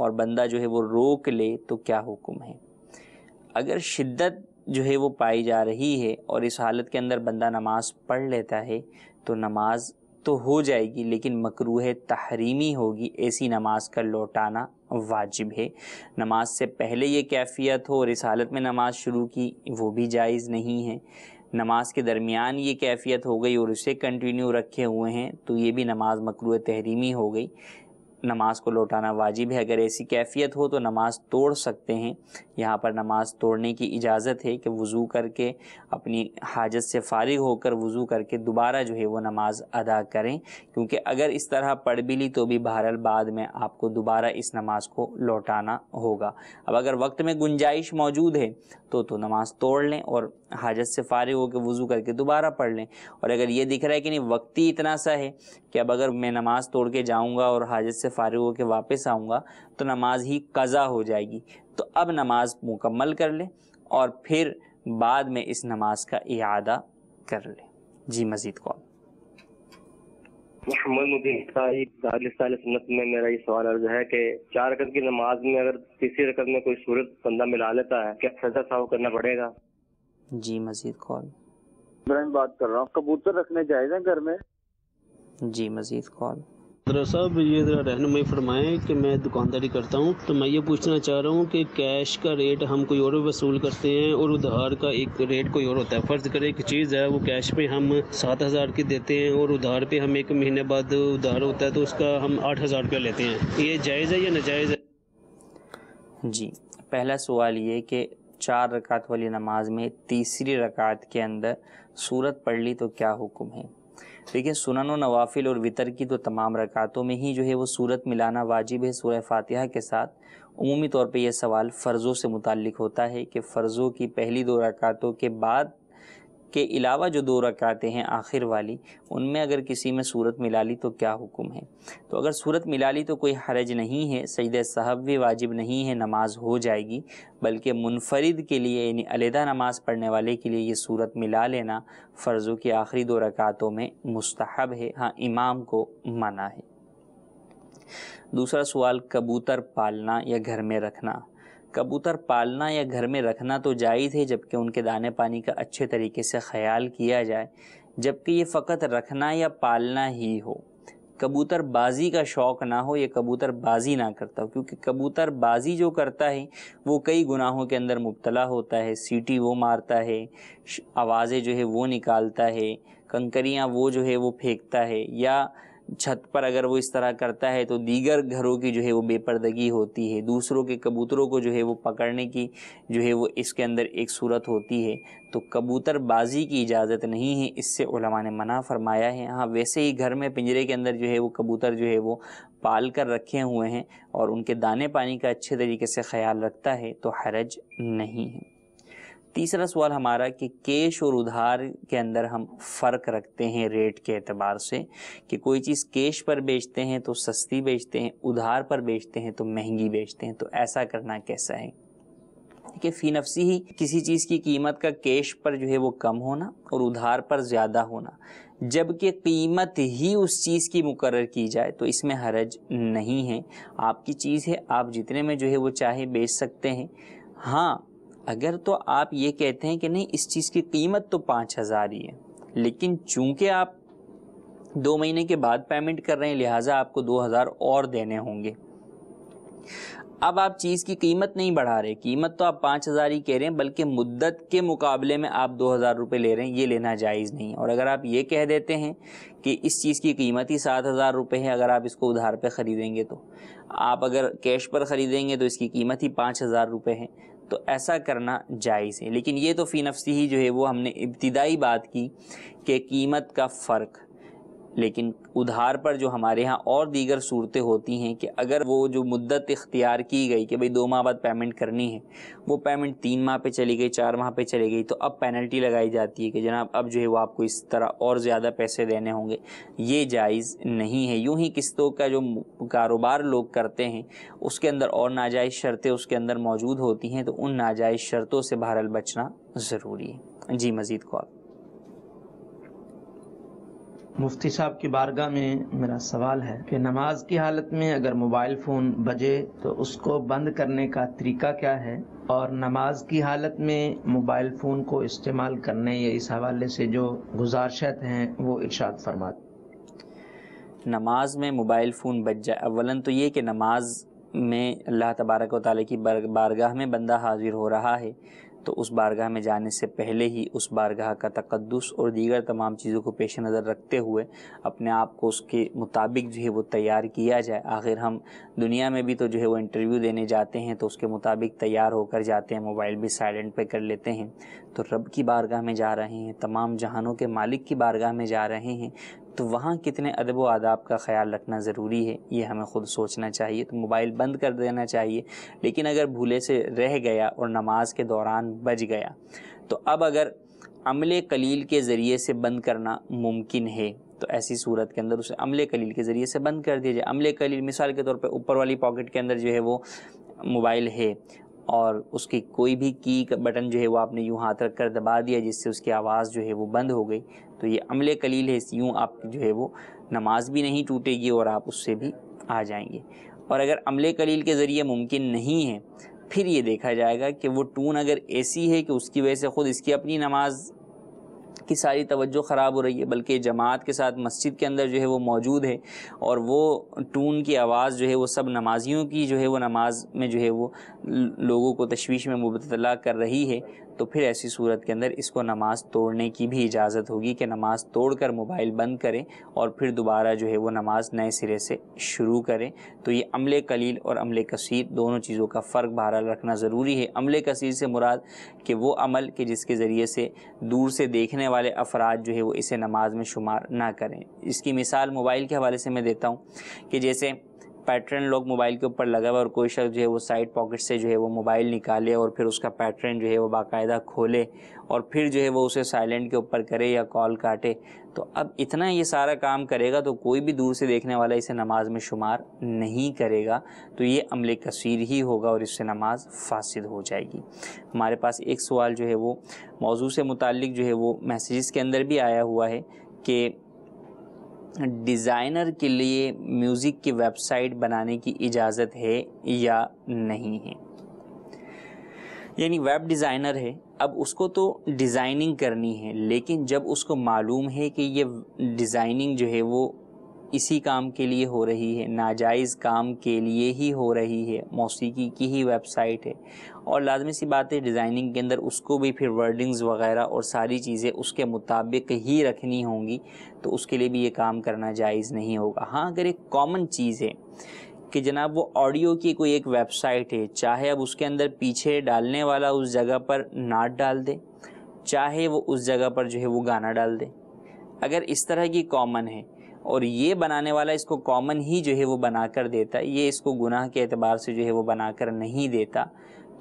और बंदा जो है वो रोक ले तो क्या हुक्म है अगर शिद्दत जो है वो पाई जा रही है और इस हालत के अंदर बंदा नमाज पढ़ लेता है तो नमाज तो हो जाएगी लेकिन मकरूह तहरीमी होगी ऐसी नमाज का लौटाना वाजिब है नमाज से पहले ये कैफियत हो और इस हालत में नमाज शुरू की वो भी जायज़ नहीं है नमाज के दरमियान ये कैफियत हो गई और उसे कंटिन्यू रखे हुए हैं तो ये भी नमाज मकरूह तहरीमी हो गई नमाज को लौटाना वाजिब है अगर ऐसी कैफियत हो तो नमाज तोड़ सकते हैं यहाँ पर नमाज तोड़ने की इजाज़त है कि वज़ू करके अपनी हाजत से फारिग होकर वज़ू करके दोबारा जो है वो नमाज अदा करें क्योंकि अगर इस तरह पढ़ भी ली तो भी बहरल बाद में आपको दोबारा इस नमाज को लौटाना होगा अब अगर वक्त में गुंजाइश मौजूद है तो तो नमाज तोड़ लें और हाजत से फारिग होकर वज़ू करके दोबारा पढ़ लें और अगर ये दिख रहा है कि नहीं ही इतना सा है कि अब अगर मैं नमाज़ तोड़ के जाऊँगा और हाजत से फ़ारिग होकर वापस आऊँगा तो नमाज ही कज़ा हो जाएगी तो अब नमाज मुकम्मल कर लें और फिर बाद में इस नमाज का इरादा कर लें जी मज़ीद कौन मोहम्मद मुबीन साहिब सुन्नत में मेरा ये सवाल अर्ज है कि चार रकत की नमाज में अगर तीसरी रकत में कोई सूरत बंदा मिला लेता है क्या सजा साहब करना पड़ेगा जी मजीद कॉल मैं बात कर रहा हूँ कबूतर रखने जाएगा घर में जी मजीद कॉल दरअसल साहब ये ज़रा रहनमई फरमाएँ कि मैं दुकानदारी करता हूँ तो मैं ये पूछना चाह रहा हूँ कि कैश का रेट हम कोई और वसूल करते हैं और उधार का एक रेट कोई और होता है फ़र्ज़ करें एक चीज़ है वो कैश पे हम सात हज़ार की देते हैं और उधार पे हम एक महीने बाद उधार होता है तो उसका हम आठ हज़ार रुपया लेते हैं ये जायज़ है या नाजायज़ है जी पहला सवाल ये कि चार रकात वाली नमाज में तीसरी रकात के अंदर सूरत पढ़ ली तो क्या हुक्म है देखिए सुनन नवाफिल और वितर की तो तमाम रकातों में ही जो है वो सूरत मिलाना वाजिब है सूर फातिहा के साथ उमूमी तौर पे यह सवाल फ़र्ज़ों से मुतल होता है कि फ़र्ज़ों की पहली दो रकातों के बाद के अलावा जो दो रकातें हैं आखिर वाली उनमें अगर किसी में सूरत मिला ली तो क्या हुक्म है तो अगर सूरत मिला ली तो कोई हरज नहीं है सईद साहब भी वाजिब नहीं है नमाज हो जाएगी बल्कि मुनफरद के लिए यानी अलहदा नमाज पढ़ने वाले के लिए ये सूरत मिला लेना फ़र्ज़ों की आखिरी दो रकातों में मुस्तहब है हाँ इमाम को मना है दूसरा सवाल कबूतर पालना या घर में रखना कबूतर पालना या घर में रखना तो जायज़ है जबकि उनके दाने पानी का अच्छे तरीके से ख्याल किया जाए जबकि ये फ़कत रखना या पालना ही हो कबूतर बाजी का शौक़ ना हो या कबूतर बाजी ना करता हो क्योंकि कबूतर बाजी जो करता है वो कई गुनाहों के अंदर मुबतला होता है सीटी वो मारता है आवाज़ें जो है वो निकालता है कंकरियाँ वो जो है वो फेंकता है या छत पर अगर वो इस तरह करता है तो दीगर घरों की जो है वो बेपर्दगी होती है दूसरों के कबूतरों को जो है वो पकड़ने की जो है वो इसके अंदर एक सूरत होती है तो कबूतरबाजी की इजाज़त नहीं है इससे ने मना फरमाया है हाँ वैसे ही घर में पिंजरे के अंदर जो है वो कबूतर जो है वो पाल कर रखे हुए हैं और उनके दाने पानी का अच्छे तरीके से ख्याल रखता है तो हरज नहीं है तीसरा सवाल हमारा कि कैश और उधार के अंदर हम फ़र्क रखते हैं रेट के अतबार से कि कोई चीज़ केश पर बेचते हैं तो सस्ती बेचते हैं उधार पर बेचते हैं तो महंगी बेचते हैं तो ऐसा करना कैसा है कि फ़ी नफसी ही किसी चीज़ की कीमत का केश पर जो है वो कम होना और उधार पर ज़्यादा होना जबकि कीमत ही उस चीज़ की मुकर की जाए तो इसमें हरज नहीं है आपकी चीज़ है आप जितने में जो है वो चाहे बेच सकते हैं हाँ अगर तो आप ये कहते हैं कि नहीं इस चीज़ की कीमत तो पाँच हज़ार ही है लेकिन चूंकि आप दो महीने के बाद पेमेंट कर रहे हैं लिहाजा आपको दो हज़ार और देने होंगे अब आप चीज़ की कीमत नहीं बढ़ा रहे कीमत तो आप पाँच हज़ार ही कह रहे हैं बल्कि मुद्दत के मुकाबले में आप दो हज़ार रुपये ले रहे हैं ये लेना जायज़ नहीं और अगर आप ये कह देते हैं कि इस चीज़ की कीमत ही सात हज़ार रुपये है अगर आप इसको उधार पे ख़रीदेंगे तो आप अगर कैश पर ख़रीदेंगे तो इसकी कीमत ही पाँच हज़ार रुपये है तो ऐसा करना जायज़ है लेकिन ये तो फ़ी नफसी ही जो है वो हमने इब्तदाई बात की कि कीमत का फ़र्क लेकिन उधार पर जो हमारे यहाँ और दीगर सूरतें होती हैं कि अगर वो जो मुद्दत इख्तियार की गई कि भाई दो माह बाद पेमेंट करनी है वो पेमेंट तीन माह पे चली गई चार माह पे चली गई तो अब पेनल्टी लगाई जाती है कि जनाब अब जो है वो आपको इस तरह और ज़्यादा पैसे देने होंगे ये जायज़ नहीं है यूँ ही किस्तों का जो कारोबार लोग करते हैं उसके अंदर और नाजायज़ शर्तें उसके अंदर मौजूद होती हैं तो उन नाजायज़ शर्तों से बहरहाल बचना ज़रूरी है जी मज़ीद को आप मुफ्ती साहब की बारगाह में मेरा सवाल है कि नमाज की हालत में अगर मोबाइल फ़ोन बजे तो उसको बंद करने का तरीका क्या है और नमाज की हालत में मोबाइल फ़ोन को इस्तेमाल करने या इस हवाले से जो गुजारशत हैं वो इर्शाद फरमा नमाज में मोबाइल फ़ोन बज जाए अवलन तो ये कि नमाज में अल्लाह तबारक वाली की बारगाह में बंदा हाजिर हो रहा है तो उस बारगाह में जाने से पहले ही उस बारगाह का तकदस और दीगर तमाम चीज़ों को पेश नज़र रखते हुए अपने आप को उसके मुताबिक जो है वो तैयार किया जाए आखिर हम दुनिया में भी तो जो है वो इंटरव्यू देने जाते हैं तो उसके मुताबिक तैयार होकर जाते हैं मोबाइल भी साइलेंट पे कर लेते हैं तो रब की बारगाह में जा रहे हैं तमाम जहानों के मालिक की बारगाह में जा रहे हैं तो वहाँ कितने अदब व आदाब का ख्याल रखना ज़रूरी है ये हमें ख़ुद सोचना चाहिए तो मोबाइल बंद कर देना चाहिए लेकिन अगर भूले से रह गया और नमाज के दौरान बज गया तो अब अगर अमल कलील के ज़रिए से बंद करना मुमकिन है तो ऐसी सूरत के अंदर उसे अमले कलील के ज़रिए से बंद कर दिया जाए अमले कलील मिसाल के तौर पर ऊपर वाली पॉकेट के अंदर जो है वो मोबाइल है और उसकी कोई भी की का बटन जो है वो आपने यूँ हाथ रख कर दबा दिया जिससे उसकी आवाज़ जो है वो बंद हो गई तो ये अमल कलील है यूँ आप जो है वो नमाज भी नहीं टूटेगी और आप उससे भी आ जाएंगे और अगर अमल कलील के ज़रिए मुमकिन नहीं है फिर ये देखा जाएगा कि वो टून अगर ऐसी है कि उसकी वजह से ख़ुद इसकी अपनी नमाज की सारी तवज्जो ख़राब हो रही है बल्कि जमात के साथ मस्जिद के अंदर जो है वो मौजूद है और वो टून की आवाज़ जो है वो सब नमाजियों की जो है वो नमाज में जो है वो लोगों को तशवीश में मुबतला कर रही है तो फिर ऐसी सूरत के अंदर इसको नमाज़ तोड़ने की भी इजाज़त होगी कि नमाज़ तोड़कर मोबाइल बंद करें और फिर दोबारा जो है वो नमाज़ नए सिरे से शुरू करें तो ये अमले कलील और अमले कसीर दोनों चीज़ों का फ़र्क बहरहाल रखना ज़रूरी है अमले कसीर से मुराद कि वो अमल के जिसके ज़रिए से दूर से देखने वाले अफराद जो है वो इसे नमाज में शुमार ना करें इसकी मिसाल मोबाइल के हवाले से मैं देता हूँ कि जैसे पैटर्न लोग मोबाइल के ऊपर लगा हुआ और कोई शख्स जो है वो साइड पॉकेट से जो है वो मोबाइल निकाले और फिर उसका पैटर्न जो है वो बाकायदा खोले और फिर जो है वो उसे साइलेंट के ऊपर करे या कॉल काटे तो अब इतना ये सारा काम करेगा तो कोई भी दूर से देखने वाला इसे नमाज में शुमार नहीं करेगा तो ये अमल कसीर ही होगा और इससे नमाज फासिद हो जाएगी हमारे पास एक सवाल जो है वो मौजू से मुतल जो है वो मैसेज़ के अंदर भी आया हुआ है कि डिज़ाइनर के लिए म्यूज़िक की वेबसाइट बनाने की इजाज़त है या नहीं है यानी वेब डिज़ाइनर है अब उसको तो डिज़ाइनिंग करनी है लेकिन जब उसको मालूम है कि ये डिज़ाइनिंग जो है वो इसी काम के लिए हो रही है नाजायज़ काम के लिए ही हो रही है मौसीकी की ही वेबसाइट है और लाजमी सी बात है डिज़ाइनिंग के अंदर उसको भी फिर वर्डिंग्स वगैरह और सारी चीज़ें उसके मुताबिक ही रखनी होंगी तो उसके लिए भी ये काम करना जायज़ नहीं होगा हाँ अगर एक कॉमन चीज़ है कि जनाब वो ऑडियो की कोई एक वेबसाइट है चाहे अब उसके अंदर पीछे डालने वाला उस जगह पर नाट डाल दे चाहे वो उस जगह पर जो है वो गाना डाल दे अगर इस तरह की कॉमन है और ये बनाने वाला इसको कॉमन ही जो है वो बना कर देता है ये इसको गुनाह के अतबार से जो है वो बना कर नहीं देता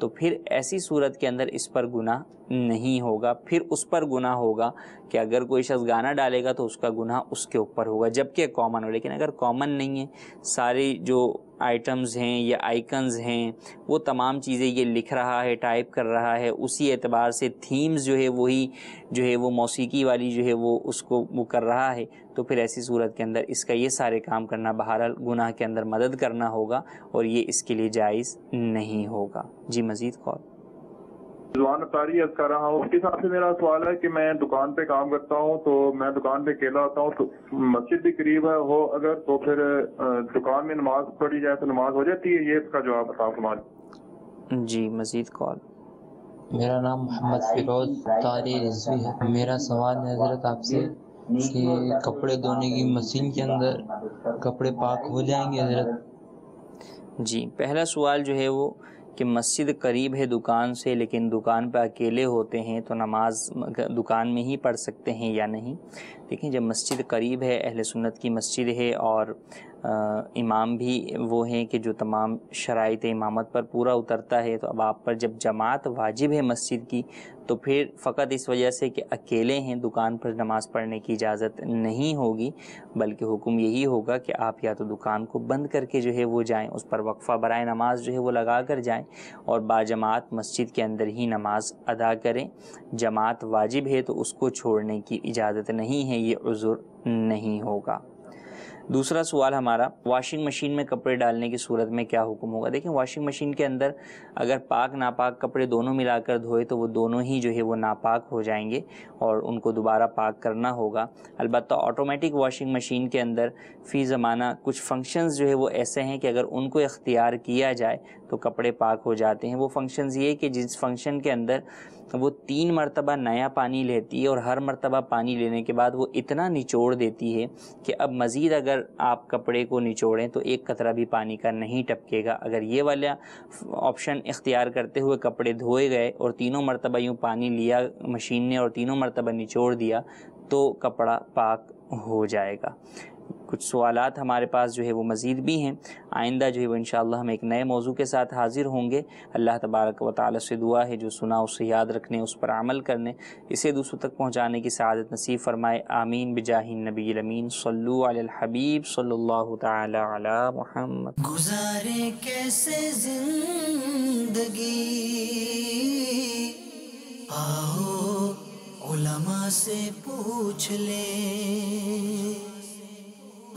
तो फिर ऐसी सूरत के अंदर इस पर गुनाह नहीं होगा फिर उस पर गुनाह होगा कि अगर कोई शख्स गाना डालेगा तो उसका गुनाह उसके ऊपर होगा जबकि कॉमन हो लेकिन अगर कॉमन नहीं है सारी जो आइटम्स हैं या आइकन्स हैं वो तमाम चीज़ें ये लिख रहा है टाइप कर रहा है उसी एतबार से थीम्स जो है वही जो है वो मौसीकी वाली जो है वो उसको वो कर रहा है तो फिर ऐसी सूरत के अंदर इसका ये सारे काम करना बहरहाल गुनाह के अंदर मदद करना होगा और ये इसके लिए जायज़ नहीं होगा जी मज़ीद कौल जुबान अफ्तारी अर्ज कर रहा हूँ उसके हिसाब से मेरा सवाल है कि मैं दुकान पे काम करता हूँ तो मैं दुकान पे अकेला आता हूँ तो मस्जिद भी करीब है हो अगर तो फिर दुकान में नमाज पढ़ी जाए तो नमाज हो जाती है ये इसका जवाब बताओ समाज जी मजीद कॉल मेरा नाम मोहम्मद फिरोज तारी रिजवी है मेरा सवाल है हजरत आपसे कि कपड़े धोने की मशीन के अंदर कपड़े पाक हो जाएंगे हजरत जी पहला सवाल जो है वो कि मस्जिद करीब है दुकान से लेकिन दुकान पर अकेले होते हैं तो नमाज दुकान में ही पढ़ सकते हैं या नहीं देखें जब मस्जिद करीब है अहल सुन्नत की मस्जिद है और आ, इमाम भी वो हैं कि जो तमाम शराइत इमामत पर पूरा उतरता है तो अब आप पर जब जमात वाजिब है मस्जिद की तो फिर फ़कत इस वजह से कि अकेले हैं दुकान पर नमाज़ पढ़ने की इजाज़त नहीं होगी बल्कि हुक्म यही होगा कि आप या तो दुकान को बंद करके जो है वो जाएं उस पर वक्फ़ा बरए नमाज जो है वो लगा कर जाएँ और बाजमात मस्जिद के अंदर ही नमाज अदा करें जमात वाजिब है तो उसको छोड़ने की इजाज़त नहीं है ये उज़ुर नहीं होगा दूसरा सवाल हमारा वॉशिंग मशीन में कपड़े डालने की सूरत में क्या हुक्म होगा देखिए वॉशिंग मशीन के अंदर अगर पाक नापाक कपड़े दोनों मिलाकर धोए तो वो दोनों ही जो है वो नापाक हो जाएंगे और उनको दोबारा पाक करना होगा अलबत्त ऑटोमेटिक वॉशिंग मशीन के अंदर फ़ी ज़माना कुछ फंक्शंस जो है वो ऐसे हैं कि अगर उनको इख्तियार किया जाए तो कपड़े पाक हो जाते हैं वो फंक्शंस ये कि जिस फंक्शन के अंदर वो तीन मरतबा नया पानी लेती है और हर मरतबा पानी लेने के बाद वो इतना निचोड़ देती है कि अब मज़ीद अगर आप कपड़े को निचोड़ें तो एक कतरा भी पानी का नहीं टपकेगा अगर ये वाला ऑप्शन इख्तियार करते हुए कपड़े धोए गए और तीनों मरतबा यूँ पानी लिया मशीन ने और तीनों मरतबा निचोड़ दिया तो कपड़ा पाक हो जाएगा कुछ सवाल हमारे पास जो है वो मज़ीद भी हैं आइंदा जो है वो इन हम एक नए मौजू के साथ हाज़िर होंगे अल्लाह तबारक व ताल से दुआ है जो सुना उसे याद रखने उस पर अमल करने इसे दूसरों तक पहुँचाने की सदत नसीब फरमाए आमीन बिजाहिन नबी अमीन सल्लुलहबीब सल्ला गुजारे कैसे से पूछ ले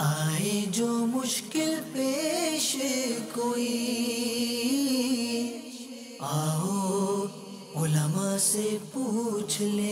आए जो मुश्किल पेश कोई आओ उलमा से पूछ ले